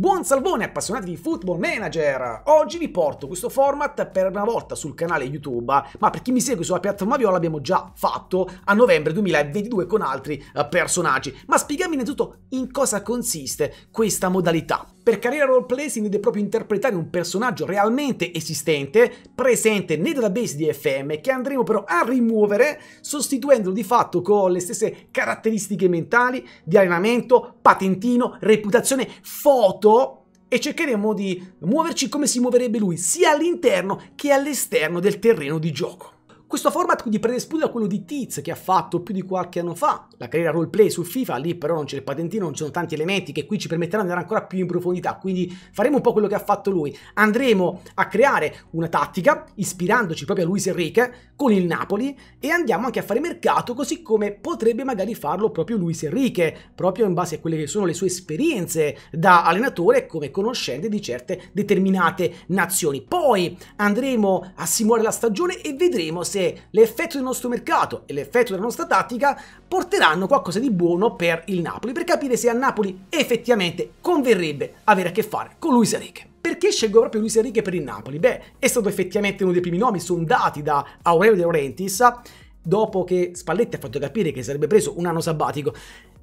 Buon salvone appassionati di Football Manager! Oggi vi porto questo format per una volta sul canale YouTube, ma per chi mi segue sulla piattaforma Viola l'abbiamo già fatto a novembre 2022 con altri eh, personaggi. Ma spiegami innanzitutto in cosa consiste questa modalità. Per carriera roleplay si intende proprio interpretare un personaggio realmente esistente, presente nei database di FM, che andremo però a rimuovere, sostituendolo di fatto con le stesse caratteristiche mentali di allenamento, patentino, reputazione, foto e cercheremo di muoverci come si muoverebbe lui, sia all'interno che all'esterno del terreno di gioco. Questo format quindi predispone a quello di Tiz che ha fatto più di qualche anno fa, la carriera roleplay su FIFA, lì però non c'è il patentino, non ci sono tanti elementi che qui ci permetteranno di andare ancora più in profondità, quindi faremo un po' quello che ha fatto lui. Andremo a creare una tattica ispirandoci proprio a Luis Enrique, con il Napoli e andiamo anche a fare mercato così come potrebbe magari farlo proprio Luis Enrique, proprio in base a quelle che sono le sue esperienze da allenatore come conoscente di certe determinate nazioni. Poi andremo a simulare la stagione e vedremo se l'effetto del nostro mercato e l'effetto della nostra tattica porteranno qualcosa di buono per il Napoli, per capire se a Napoli effettivamente converrebbe avere a che fare con Luis Enrique. Perché scelgo proprio Luis Enrique per il Napoli? Beh, è stato effettivamente uno dei primi nomi sondati da Aurelio De Laurentiis dopo che Spalletti ha fatto capire che sarebbe preso un anno sabbatico.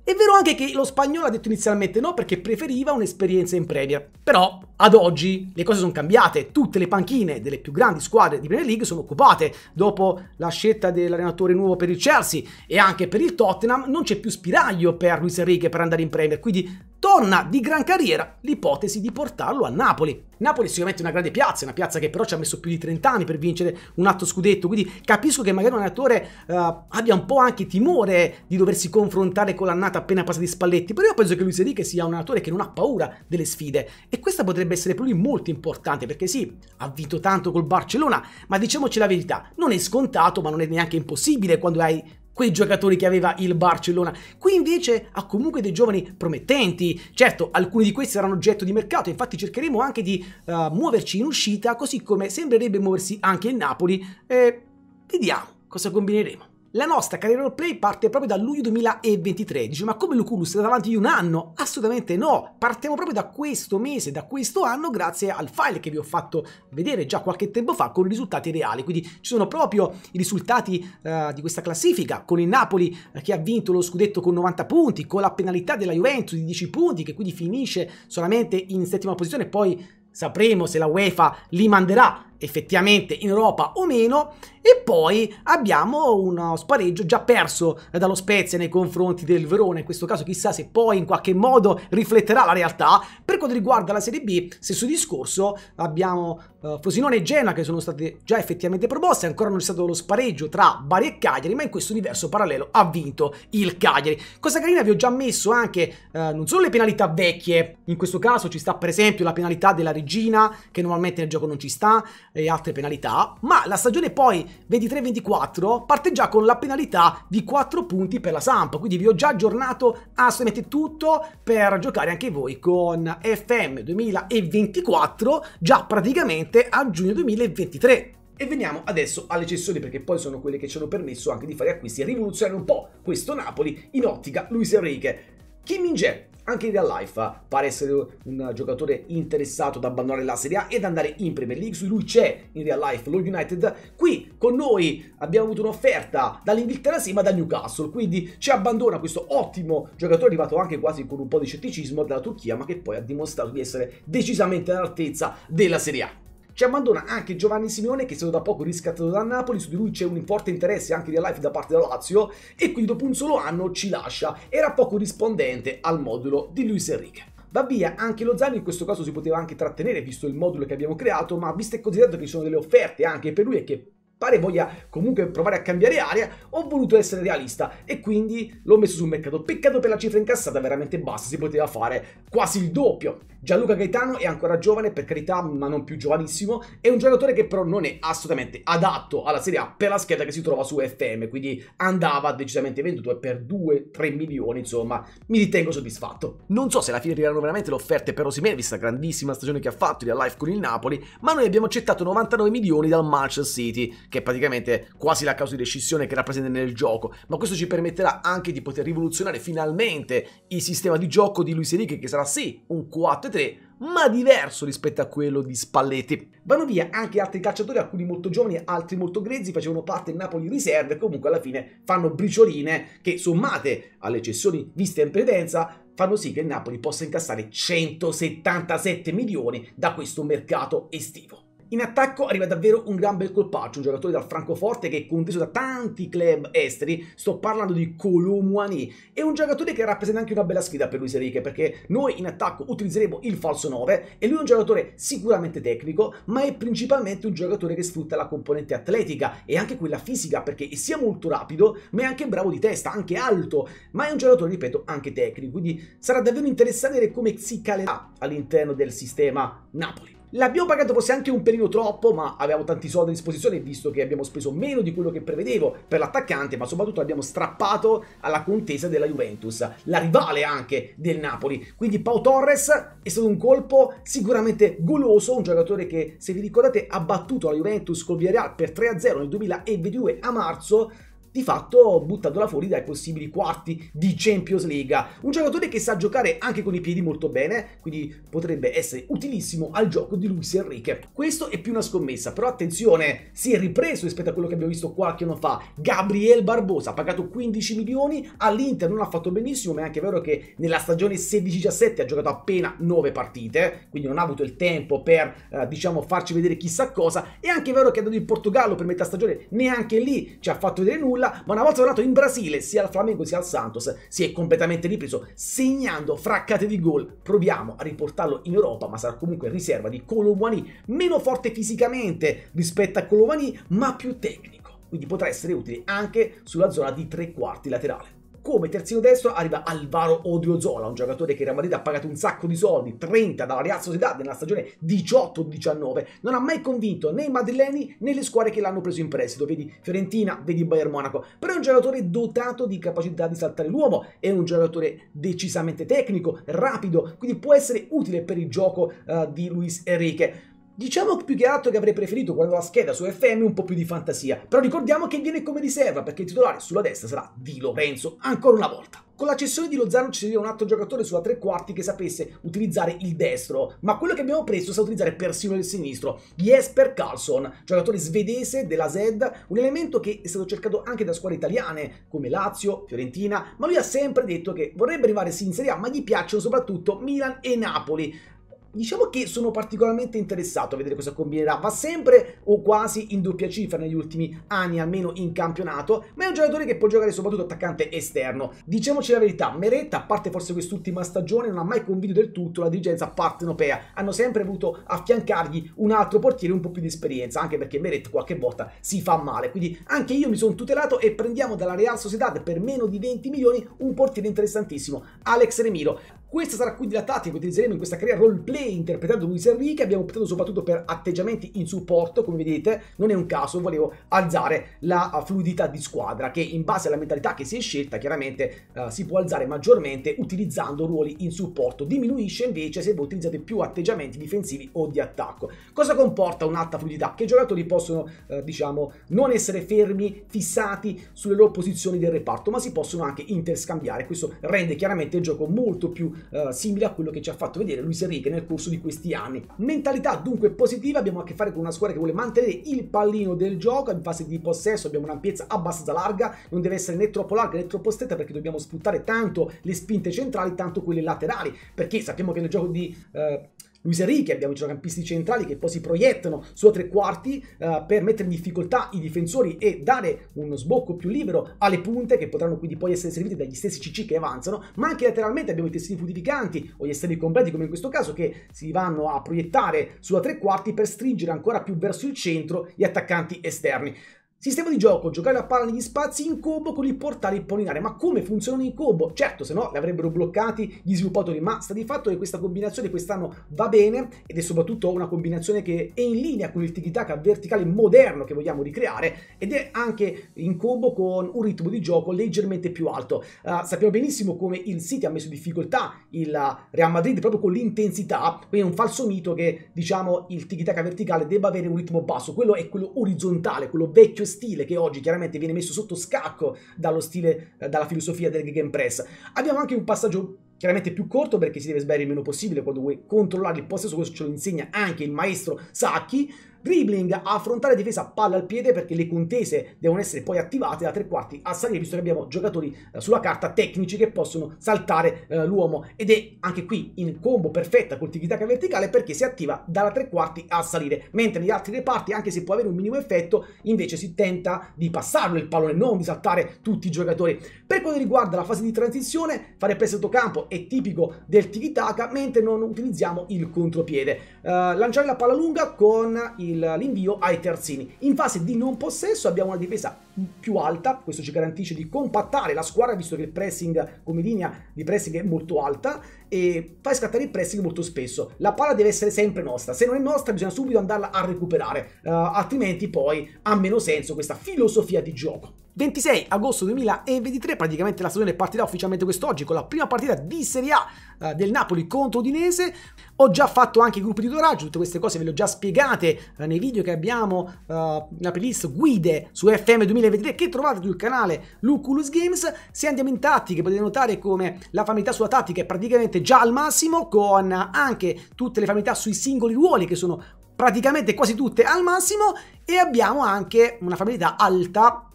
È vero anche che lo spagnolo ha detto inizialmente no perché preferiva un'esperienza in Premier. Però ad oggi le cose sono cambiate, tutte le panchine delle più grandi squadre di Premier League sono occupate. Dopo la scelta dell'allenatore nuovo per il Chelsea e anche per il Tottenham non c'è più spiraglio per Luis Enrique per andare in Premier, quindi torna di gran carriera l'ipotesi di portarlo a Napoli. Napoli è sicuramente una grande piazza, una piazza che però ci ha messo più di 30 anni per vincere un atto scudetto, quindi capisco che magari un allenatore uh, abbia un po' anche timore di doversi confrontare con l'annata appena passata di Spalletti, però io penso che Luis Enrique sia un allenatore che non ha paura delle sfide e questa potrebbe essere per lui molto importante perché sì, ha vinto tanto col Barcellona, ma diciamoci la verità, non è scontato ma non è neanche impossibile quando hai quei giocatori che aveva il Barcellona. Qui invece ha comunque dei giovani promettenti, certo alcuni di questi saranno oggetto di mercato, infatti cercheremo anche di uh, muoverci in uscita, così come sembrerebbe muoversi anche il Napoli e vediamo cosa combineremo. La nostra carriera roleplay parte proprio da luglio 2023, dice ma come Luculus è davanti di un anno? Assolutamente no, partiamo proprio da questo mese, da questo anno grazie al file che vi ho fatto vedere già qualche tempo fa con i risultati reali, quindi ci sono proprio i risultati uh, di questa classifica, con il Napoli eh, che ha vinto lo scudetto con 90 punti, con la penalità della Juventus di 10 punti che quindi finisce solamente in settima posizione, poi sapremo se la UEFA li manderà effettivamente in Europa o meno e poi abbiamo uno spareggio già perso dallo Spezia nei confronti del Verona, in questo caso chissà se poi in qualche modo rifletterà la realtà. Per quanto riguarda la Serie B, stesso discorso, abbiamo uh, eh, Frosinone e Genoa che sono state già effettivamente proposte, ancora non c'è stato lo spareggio tra Bari e Cagliari, ma in questo diverso parallelo ha vinto il Cagliari. Cosa carina vi ho già messo anche uh, non solo le penalità vecchie, in questo caso ci sta per esempio la penalità della regina che normalmente nel gioco non ci sta e altre penalità, ma la stagione poi 23-24 parte già con la penalità di 4 punti per la Samp, quindi vi ho già aggiornato assolutamente ah, tutto per giocare anche voi con FM 2024 già praticamente solamente a giugno 2023. E veniamo adesso alle cessioni perché poi sono quelle che ci hanno permesso anche di fare acquisti e rivoluzionare un po' questo Napoli in ottica Luis Enrique. Kim Min-jae, anche in real life, pare essere un giocatore interessato ad abbandonare la Serie A ed andare in Premier League, su lui c'è in real life lo United, qui con noi abbiamo avuto un'offerta dall'Inghilterra sì ma da Newcastle, quindi ci abbandona questo ottimo giocatore arrivato anche quasi con un po' di scetticismo dalla Turchia ma che poi ha dimostrato di essere decisamente all'altezza della Serie A. Ci abbandona anche Giovanni Simeone che è stato da poco riscattato da Napoli, su di lui c'è un forte interesse anche di Life da parte della Lazio e quindi dopo un solo anno ci lascia, era poco rispondente al modulo di Luis Enrique. Va via anche lo Zano, in questo caso si poteva anche trattenere visto il modulo che abbiamo creato, ma visto e considerato che ci sono delle offerte anche per lui e che pare voglia comunque provare a cambiare aria, ho voluto essere realista e quindi l'ho messo sul mercato. Peccato per la cifra incassata, veramente bassa, si poteva fare quasi il doppio. Gianluca Gaetano è ancora giovane, per carità, ma non più giovanissimo, è un giocatore che però non è assolutamente adatto alla Serie A per la scheda che si trova su FM, quindi andava decisamente venduto e per 2-3 milioni, insomma, mi ritengo soddisfatto. Non so se alla fine arriveranno veramente le offerte per Osimè, vista la grandissima stagione che ha fatto di Alive con il Napoli, ma noi abbiamo accettato 99 milioni dal Manchester City, che è praticamente quasi la causa di rescissione che rappresenta nel gioco, ma questo ci permetterà anche di poter rivoluzionare finalmente il sistema di gioco di Luis Enrique che sarà sì un 4-3 ma diverso rispetto a quello di Spalletti. Vanno via anche altri calciatori, alcuni molto giovani, altri molto grezzi, facevano parte del Napoli riserve e comunque alla fine fanno bricioline che sommate alle cessioni viste in presenza fanno sì che il Napoli possa incassare 177 milioni da questo mercato estivo. In attacco arriva davvero un gran bel colpaccio, un giocatore dal Francoforte che è conteso da tanti club esteri, sto parlando di Colomuani, è un giocatore che rappresenta anche una bella sfida per Luis Enrique perché noi in attacco utilizzeremo il falso 9 e lui è un giocatore sicuramente tecnico ma è principalmente un giocatore che sfrutta la componente atletica e anche quella fisica perché è sia molto rapido ma è anche bravo di testa, anche alto, ma è un giocatore ripeto anche tecnico, quindi sarà davvero interessante vedere come si calerà all'interno del sistema Napoli. L'abbiamo pagato forse anche un pelino troppo, ma avevamo tanti soldi a disposizione visto che abbiamo speso meno di quello che prevedevo per l'attaccante, ma soprattutto l'abbiamo strappato alla contesa della Juventus, la rivale anche del Napoli. Quindi Pau Torres è stato un colpo sicuramente goloso, un giocatore che se vi ricordate ha battuto la Juventus col Villarreal per 3-0 nel 2022 a marzo, di fatto buttandola fuori dai possibili quarti di Champions League. Un giocatore che sa giocare anche con i piedi molto bene, quindi potrebbe essere utilissimo al gioco di Luis Enrique. Questo è più una scommessa, però attenzione, si è ripreso rispetto a quello che abbiamo visto qualche anno fa. Gabriel Barbosa ha pagato 15 milioni, all'Inter non ha fatto benissimo, ma è anche vero che nella stagione 16-17 ha giocato appena 9 partite, quindi non ha avuto il tempo per, eh, diciamo, farci vedere chissà cosa. È anche vero che è andato in Portogallo per metà stagione, neanche lì ci ha fatto vedere nulla nulla, ma una volta tornato in Brasile, sia al Flamengo sia al Santos, si è completamente ripreso, segnando fraccate di gol. Proviamo a riportarlo in Europa, ma sarà comunque riserva di Colomani, meno forte fisicamente rispetto a Colomani, ma più tecnico. Quindi potrà essere utile anche sulla zona di tre quarti laterale. Come terzino destro arriva Alvaro Odriozola, un giocatore che Real Madrid ha pagato un sacco di soldi, 30 dalla Real Sociedad nella stagione 18-19. Non ha mai convinto né i madrileni né le squadre che l'hanno preso in prestito, vedi Fiorentina, vedi Bayern Monaco. Però è un giocatore dotato di capacità di saltare l'uomo, è un giocatore decisamente tecnico, rapido, quindi può essere utile per il gioco uh, di Luis Enrique. Diciamo più che altro che avrei preferito guardando la scheda su FM un po' più di fantasia, però ricordiamo che viene come riserva perché il titolare sulla destra sarà Di Lorenzo, ancora una volta. Con la cessione di Lozano ci serviva un altro giocatore sulla tre quarti che sapesse utilizzare il destro, ma quello che abbiamo preso sa utilizzare persino il sinistro, Jesper Carlson, giocatore svedese della Zed, un elemento che è stato cercato anche da squadre italiane come Lazio, Fiorentina, ma lui ha sempre detto che vorrebbe arrivare sì in Serie A, ma gli piacciono soprattutto Milan e Napoli diciamo che sono particolarmente interessato a vedere cosa combinerà. Va sempre o quasi in doppia cifra negli ultimi anni, almeno in campionato, ma è un giocatore che può giocare soprattutto attaccante esterno. Diciamoci la verità, Meretta, a parte forse quest'ultima stagione, non ha mai convinto del tutto la dirigenza partenopea. Hanno sempre voluto affiancargli un altro portiere un po' più di esperienza, anche perché Meretta qualche volta si fa male. Quindi anche io mi sono tutelato e prendiamo dalla Real Sociedad per meno di 20 milioni un portiere interessantissimo, Alex Remiro. Questa sarà quindi la tattica che utilizzeremo in questa carriera roleplay interpretando Luis Enrique, abbiamo optato soprattutto per atteggiamenti in supporto, come vedete non è un caso, volevo alzare la uh, fluidità di squadra che in base alla mentalità che si è scelta chiaramente uh, si può alzare maggiormente utilizzando ruoli in supporto, diminuisce invece se voi utilizzate più atteggiamenti difensivi o di attacco. Cosa comporta un'alta fluidità? Che i giocatori possono uh, diciamo non essere fermi, fissati sulle loro posizioni del reparto, ma si possono anche interscambiare, questo rende chiaramente il gioco molto più eh, simile a quello che ci ha fatto vedere Luis Enrique nel corso di questi anni. Mentalità dunque positiva, abbiamo a che fare con una squadra che vuole mantenere il pallino del gioco, in fase di possesso abbiamo un'ampiezza abbastanza larga, non deve essere né troppo larga né troppo stretta perché dobbiamo sfruttare tanto le spinte centrali, tanto quelle laterali, perché sappiamo che nel gioco di... Eh, Luis Enrique, abbiamo giocampisti centrali che poi si proiettano su tre quarti uh, per mettere in difficoltà i difensori e dare uno sbocco più libero alle punte che potranno quindi poi essere servite dagli stessi CC che avanzano, ma anche lateralmente abbiamo i testini fluidificanti o gli esterni completi come in questo caso che si vanno a proiettare sulla tre quarti per stringere ancora più verso il centro gli attaccanti esterni. Sistema di gioco, giocare a palla negli spazi in combo con i portali pollinare. Ma come funzionano in combo? Certo, se no li avrebbero bloccati gli sviluppatori, ma sta di fatto che questa combinazione quest'anno va bene ed è soprattutto una combinazione che è in linea con il tiki-taka verticale moderno che vogliamo ricreare ed è anche in combo con un ritmo di gioco leggermente più alto. Uh, sappiamo benissimo come il City ha messo in difficoltà il Real Madrid proprio con l'intensità, quindi è un falso mito che diciamo il tiki-taka verticale debba avere un ritmo basso, quello è quello orizzontale, quello vecchio stile che oggi chiaramente viene messo sotto scacco dallo stile, dalla filosofia del gegenpress. Abbiamo anche un passaggio Chiaramente più corto perché si deve sbagliare il meno possibile quando vuoi controllare il possesso, questo ce lo insegna anche il maestro Sacchi. Dribbling, a affrontare difesa palla al piede perché le contese devono essere poi attivate da tre quarti a salire visto che abbiamo giocatori eh, sulla carta tecnici che possono saltare eh, l'uomo ed è anche qui in combo perfetta col tiki verticale perché si attiva dalla tre quarti a salire mentre negli altri reparti anche se può avere un minimo effetto invece si tenta di passarlo il pallone non di saltare tutti i giocatori per quanto riguarda la fase di transizione fare pressa sotto campo italiano tipico del tiki-taka, mentre non utilizziamo il contropiede. Uh, lanciare la palla lunga con l'invio ai terzini. In fase di non possesso abbiamo una difesa più alta, questo ci garantisce di compattare la squadra visto che il pressing come linea di pressing è molto alta e fai scattare il pressing molto spesso. La palla deve essere sempre nostra, se non è nostra bisogna subito andarla a recuperare, uh, altrimenti poi ha meno senso questa filosofia di gioco. 26 agosto 2023, praticamente la stagione partirà ufficialmente quest'oggi con la prima partita di Serie A uh, del Napoli contro Udinese. Ho già fatto anche i gruppi di doraggio, tutte queste cose ve le ho già spiegate uh, nei video che abbiamo, la playlist guide su FM 2023 2023 che trovate sul canale Luculus Games. Se andiamo in tattiche potete notare come la famiglia sulla tattica è praticamente già al massimo con anche tutte le famiglie sui singoli ruoli che sono praticamente quasi tutte al massimo e abbiamo anche una famiglia alta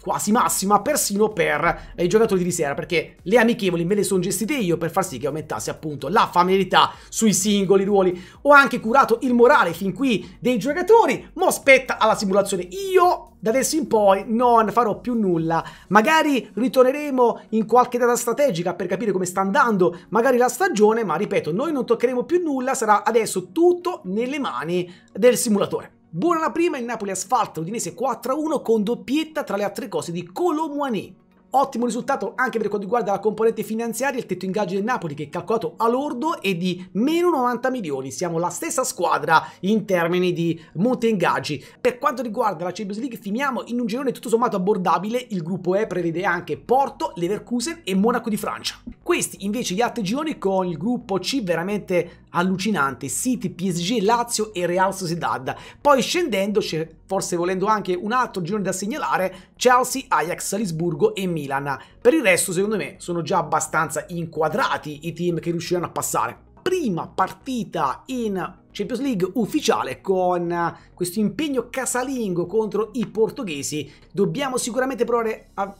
quasi massima persino per eh, i giocatori di riserva perché le amichevoli me le sono gestite io per far sì che aumentasse appunto la familiarità sui singoli ruoli ho anche curato il morale fin qui dei giocatori mo aspetta alla simulazione io da adesso in poi non farò più nulla. Magari ritorneremo in qualche data strategica per capire come sta andando magari la stagione, ma ripeto, noi non toccheremo più nulla, sarà adesso tutto nelle mani del simulatore. Buona la prima, il Napoli asfalta l'Udinese 4-1 con doppietta tra le altre cose di Colomuani. Ottimo risultato anche per quanto riguarda la componente finanziaria, il tetto ingaggio del Napoli che è calcolato a lordo è di meno 90 milioni, siamo la stessa squadra in termini di monte ingaggi. Per quanto riguarda la Champions League finiamo in un girone tutto sommato abbordabile, il gruppo E prevede anche Porto, Leverkusen e Monaco di Francia. Questi invece gli altri gironi con il gruppo C veramente allucinante, City, PSG, Lazio e Real Sociedad. Poi scendendo c'è forse volendo anche un altro giro da segnalare, Chelsea, Ajax, Salisburgo e Milan. Per il resto, secondo me, sono già abbastanza inquadrati i team che riusciranno a passare. Prima partita in Champions League ufficiale con questo impegno casalingo contro i portoghesi. Dobbiamo sicuramente provare a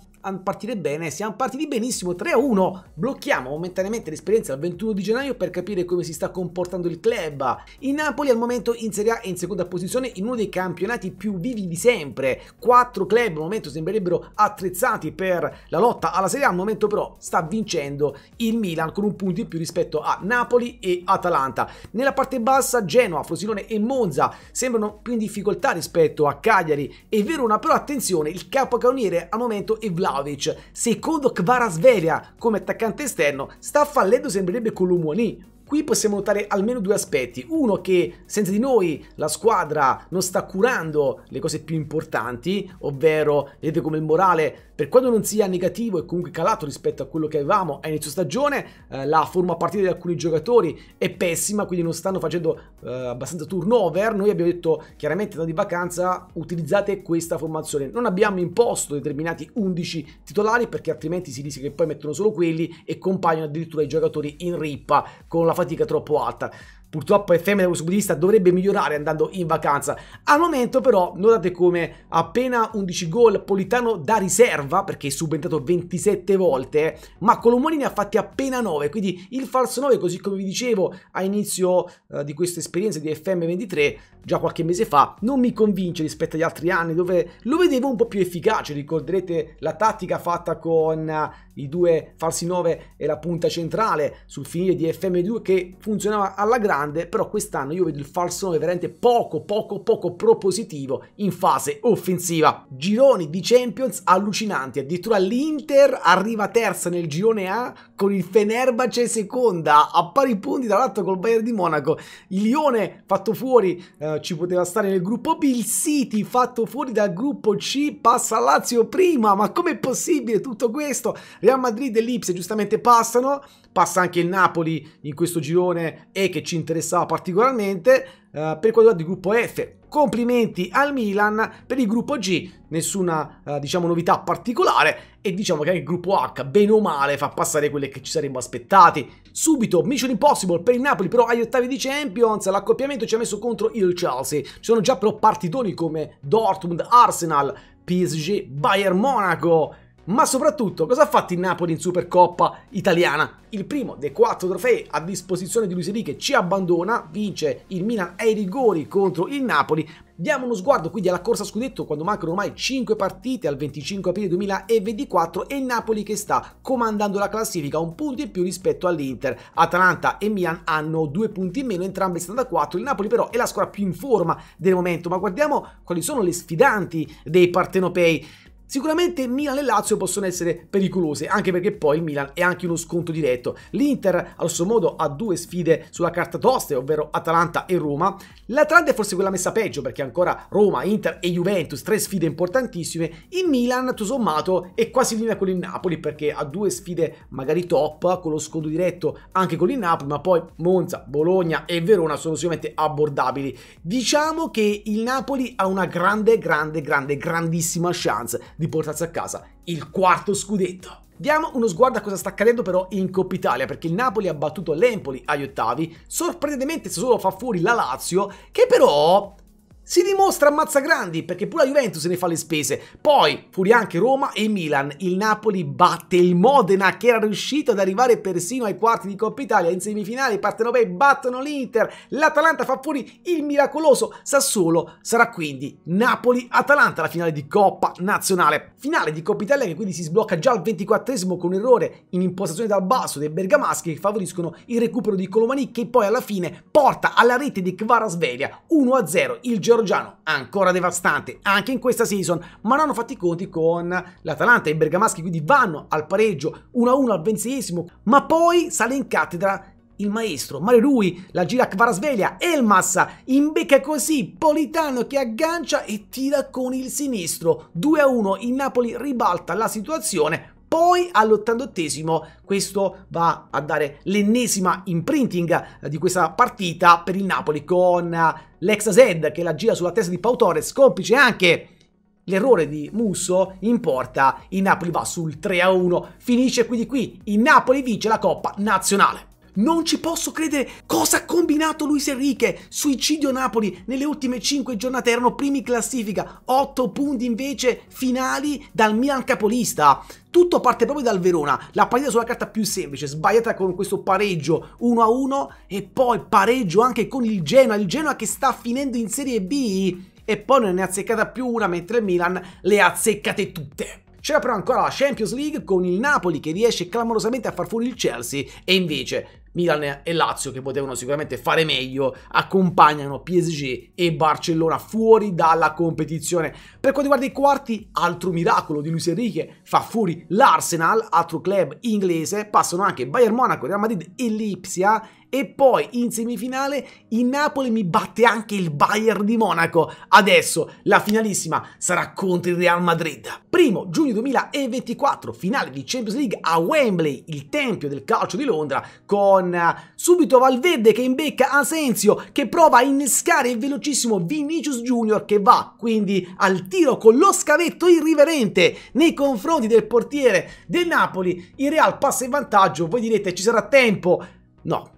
partire bene, siamo partiti benissimo, 3-1, blocchiamo momentaneamente l'esperienza al 21 di gennaio per capire come si sta comportando il club. Il Napoli al momento in Serie A è in seconda posizione in uno dei campionati più vivi di sempre, quattro club al momento sembrerebbero attrezzati per la lotta alla Serie A, al momento però sta vincendo il Milan con un punto in più rispetto a Napoli e Atalanta. Nella parte bassa Genoa, Frosinone e Monza sembrano più in difficoltà rispetto a Cagliari e Verona, però attenzione, il capocannoniere al momento è Vlaovic Vlaovic. Secondo Kvarasvelia come attaccante esterno sta fallendo sembrerebbe con Columoni, Qui possiamo notare almeno due aspetti. Uno che senza di noi la squadra non sta curando le cose più importanti, ovvero vedete come il morale per quanto non sia negativo e comunque calato rispetto a quello che avevamo a inizio stagione, eh, la forma a partire di alcuni giocatori è pessima, quindi non stanno facendo eh, abbastanza turnover. Noi abbiamo detto chiaramente da di vacanza utilizzate questa formazione. Non abbiamo imposto determinati 11 titolari perché altrimenti si rischia che poi mettono solo quelli e compaiono addirittura i giocatori in rippa con la fatica troppo alta purtroppo Ephemerus budista dovrebbe migliorare andando in vacanza. Al momento però notate come appena 11 gol Politano da riserva perché è subentrato 27 volte ma Colomoni ne ha fatti appena 9 quindi il falso 9 così come vi dicevo a inizio eh, di questa esperienza di FM23 già qualche mese fa non mi convince rispetto agli altri anni dove lo vedevo un po' più efficace ricorderete la tattica fatta con eh, i due falsi 9 e la punta centrale sul finire di FM2 che funzionava alla grande, però quest'anno io vedo il falso 9 veramente poco, poco, poco propositivo in fase offensiva. Gironi di Champions allucinanti, addirittura l'Inter arriva terza nel girone A con il Fenerbahce seconda a pari punti tra l'altro col Bayern di Monaco, il Lione fatto fuori eh, ci poteva stare nel gruppo B, il City fatto fuori dal gruppo C passa a Lazio prima, ma com'è possibile tutto questo? Real Madrid e l'Ipsia giustamente passano, passa anche il Napoli in questo girone E che ci interessava particolarmente. Uh, per quanto riguarda il gruppo F, complimenti al Milan. Per il gruppo G, nessuna uh, diciamo, novità particolare. E diciamo che anche il gruppo H, bene o male, fa passare quelle che ci saremmo aspettati. Subito, Mission Impossible per il Napoli, però agli ottavi di Champions, l'accoppiamento ci ha messo contro il Chelsea. Ci sono già però partitoni come Dortmund, Arsenal, PSG, Bayern Monaco ma soprattutto cosa ha fatto il Napoli in Supercoppa italiana? Il primo dei quattro trofei a disposizione di Luis Enrique ci abbandona, vince il Milan ai rigori contro il Napoli, Diamo uno sguardo quindi alla corsa scudetto quando mancano ormai 5 partite al 25 aprile 2024 e Napoli che sta comandando la classifica un punto in più rispetto all'Inter. Atalanta e Milan hanno due punti in meno, entrambe 74. Il Napoli però è la squadra più in forma del momento, ma guardiamo quali sono le sfidanti dei partenopei. Sicuramente Milan e Lazio possono essere pericolose, anche perché poi il Milan è anche uno sconto diretto. L'Inter, a grosso modo, ha due sfide sulla carta toste, ovvero Atalanta e Roma. L'Atalanta è forse quella messa peggio, perché ancora Roma, Inter e Juventus, tre sfide importantissime. Il Milan, tutto sommato, è quasi in linea con il Napoli, perché ha due sfide magari top, con lo sconto diretto anche con il Napoli, ma poi Monza, Bologna e Verona sono sicuramente abbordabili. Diciamo che il Napoli ha una grande, grande, grande, grandissima chance di portarsi a casa il quarto scudetto. Diamo uno sguardo a cosa sta accadendo però in Coppa Italia perché il Napoli ha battuto l'Empoli agli ottavi, sorprendentemente solo fa fuori la Lazio che però si dimostra ammazzagrandi perché pure la Juventus ne fa le spese. Poi furia anche Roma e Milan. Il Napoli batte il Modena che era riuscito ad arrivare persino ai quarti di Coppa Italia. In semifinale i partenopei battono l'Inter. L'Atalanta fa fuori il miracoloso Sassuolo. Sarà quindi Napoli-Atalanta la finale di Coppa Nazionale. Finale di Coppa Italia che quindi si sblocca già al 24 esimo con un errore in impostazione dal basso dei bergamaschi che favoriscono il recupero di Colomani che poi alla fine porta alla rete di Kvara Sveglia 1-0 il giorno georgiano ancora devastante anche in questa season, ma non hanno fatto i conti con l'Atalanta. e I bergamaschi quindi vanno al pareggio 1-1 al ventesimo, ma poi sale in cattedra il maestro, Mario Rui, la gira a Kvarasveglia, Elmas, imbecca così, Politano che aggancia e tira con il sinistro. 2-1, il Napoli ribalta la situazione, poi all'88 questo va a dare l'ennesima imprinting eh, di questa partita per il Napoli con eh, l'ex Zed che la gira sulla testa di Pau Torres, complice anche l'errore di Musso in porta, il Napoli va sul 3-1, finisce quindi qui, il Napoli vince la Coppa Nazionale. Non ci posso credere cosa ha combinato Luis Enrique. Suicidio Napoli nelle ultime 5 giornate erano primi in classifica, 8 punti invece finali dal Milan capolista. Tutto parte proprio dal Verona, la partita sulla carta più semplice, sbagliata con questo pareggio 1-1 e poi pareggio anche con il Genoa, il Genoa che sta finendo in Serie B e poi non ne ha azzeccata più una mentre il Milan le ha azzeccate tutte. C'era però ancora la Champions League con il Napoli che riesce clamorosamente a far fuori il Chelsea e invece Milan e Lazio che potevano sicuramente fare meglio accompagnano PSG e Barcellona fuori dalla competizione. Per quanto riguarda i quarti, altro miracolo di Luis Enrique fa fuori l'Arsenal, altro club inglese, passano anche Bayern Monaco, Real Madrid e Lipsia e poi in semifinale il Napoli mi batte anche il Bayern di Monaco. Adesso la finalissima sarà contro il Real Madrid. Primo giugno 2024, finale di Champions League a Wembley, il tempio del calcio di Londra, con eh, subito Valverde che imbecca Asensio, che prova a innescare il velocissimo Vinicius Junior, che va quindi al tiro con lo scavetto irriverente nei confronti del portiere del Napoli. Il Real passa in vantaggio, voi direte ci sarà tempo. No,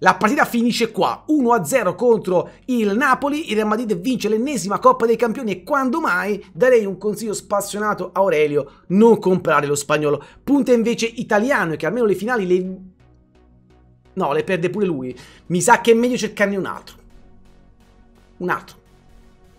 la partita finisce qua, 1-0 contro il Napoli, il Real Madrid vince l'ennesima Coppa dei Campioni e quando mai darei un consiglio spassionato a Aurelio, non comprare lo spagnolo. Punta invece italiano che almeno le finali le... No, le perde pure lui. Mi sa che è meglio cercarne un altro. Un altro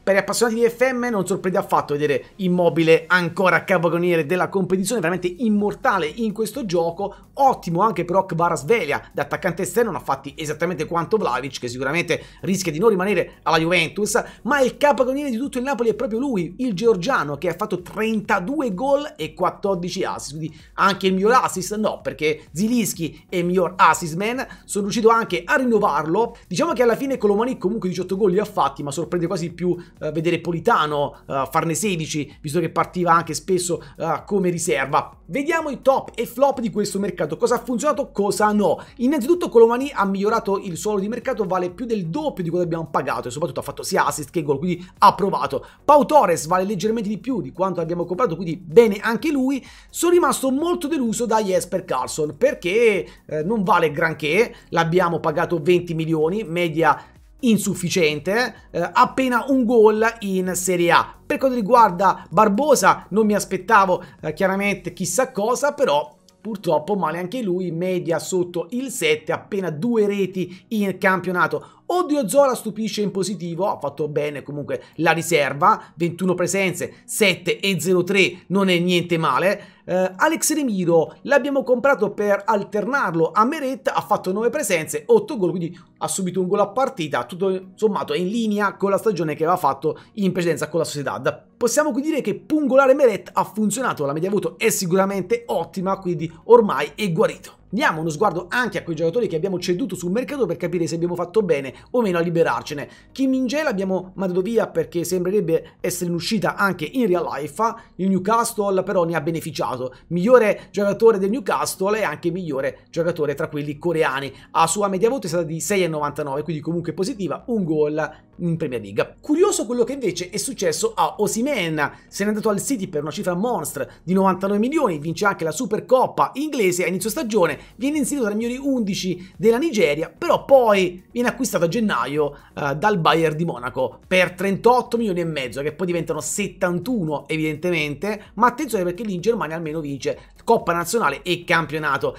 per gli appassionati di FM non sorprende affatto vedere Immobile ancora capoconiere della competizione, veramente immortale in questo gioco, ottimo anche per Okbara Sveglia, da attaccante esterno non ha fatti esattamente quanto Vlaovic, che sicuramente rischia di non rimanere alla Juventus, ma il capoconiere di tutto il Napoli è proprio lui, il georgiano, che ha fatto 32 gol e 14 assist, quindi anche il miglior assist no, perché Zilischi è il miglior assist man, sono riuscito anche a rinnovarlo, diciamo che alla fine Colomani comunque 18 gol li ha fatti, ma sorprende quasi più eh, vedere Politano, eh, farne 16, visto che partiva anche spesso eh, come riserva. Vediamo i top e flop di questo mercato, cosa ha funzionato, cosa no. Innanzitutto Colomani ha migliorato il suolo di mercato, vale più del doppio di quello che abbiamo pagato e soprattutto ha fatto sia assist che gol, quindi approvato. Pau Torres vale leggermente di più di quanto abbiamo comprato, quindi bene anche lui. Sono rimasto molto deluso da Jesper Carlson perché eh, non vale granché, l'abbiamo pagato 20 milioni, media insufficiente, eh, appena un gol in Serie A. Per quanto riguarda Barbosa non mi aspettavo eh, chiaramente chissà cosa, però purtroppo male anche lui, media sotto il 7, appena due reti in campionato. Oddio Zola stupisce in positivo, ha fatto bene comunque la riserva, 21 presenze, 7 e 0,3 non è niente male. Uh, Alex Remiro l'abbiamo comprato per alternarlo a Meret, ha fatto 9 presenze, 8 gol, quindi ha subito un gol a partita, tutto sommato è in linea con la stagione che aveva fatto in precedenza con la Sociedad. Possiamo quindi dire che pungolare Meret ha funzionato, la media voto è sicuramente ottima, quindi ormai è guarito. Diamo uno sguardo anche a quei giocatori che abbiamo ceduto sul mercato per capire se abbiamo fatto bene o meno a liberarcene. Kim Min-jae l'abbiamo mandato via perché sembrerebbe essere in uscita anche in real life. Il Newcastle però ne ha beneficiato. Migliore giocatore del Newcastle e anche migliore giocatore tra quelli coreani. A sua media voto è stata di 6,99, quindi comunque positiva, un gol in Premier League. Curioso quello che invece è successo a Osimen, se n'è andato al City per una cifra monster di 99 milioni, vince anche la Supercoppa inglese a inizio stagione, viene inserito tra i migliori 11 della Nigeria, però poi viene acquistato a gennaio eh, dal Bayern di Monaco per 38 milioni e mezzo, che poi diventano 71 evidentemente, ma attenzione perché lì in Germania almeno vince Coppa Nazionale e Campionato.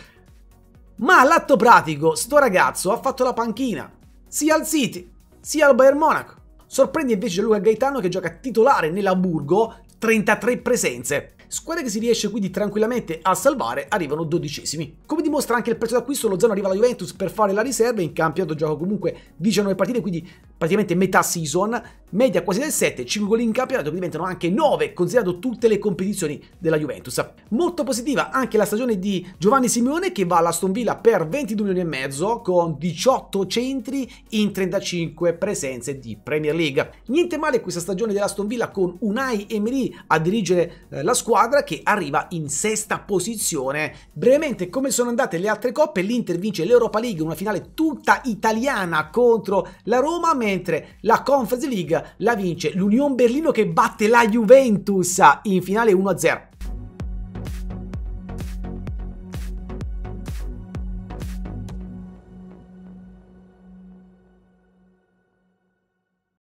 Ma all'atto pratico, sto ragazzo ha fatto la panchina, sia al City sia al Bayern Monaco. Sorprende invece Luca Gaetano che gioca titolare nell'Aburgo, 33 presenze. Squadre che si riesce quindi tranquillamente a salvare arrivano dodicesimi. Come dimostra anche il prezzo d'acquisto, lo Zano arriva alla Juventus per fare la riserva, in campionato gioca comunque 19 partite, quindi praticamente metà season, media quasi del 7, 5 gol in campionato che diventano anche 9 considerando tutte le competizioni della Juventus. Molto positiva anche la stagione di Giovanni Simeone che va all'Aston Villa per 22 milioni e mezzo con 18 centri in 35 presenze di Premier League. Niente male questa stagione dell'Aston Villa con Unai Emery a dirigere eh, la squadra che arriva in sesta posizione. Brevemente come sono andate le altre coppe, l'Inter vince l'Europa League, in una finale tutta italiana contro la Roma, mentre la Conference League la vince l'Union Berlino che batte la Juventus in finale 1-0.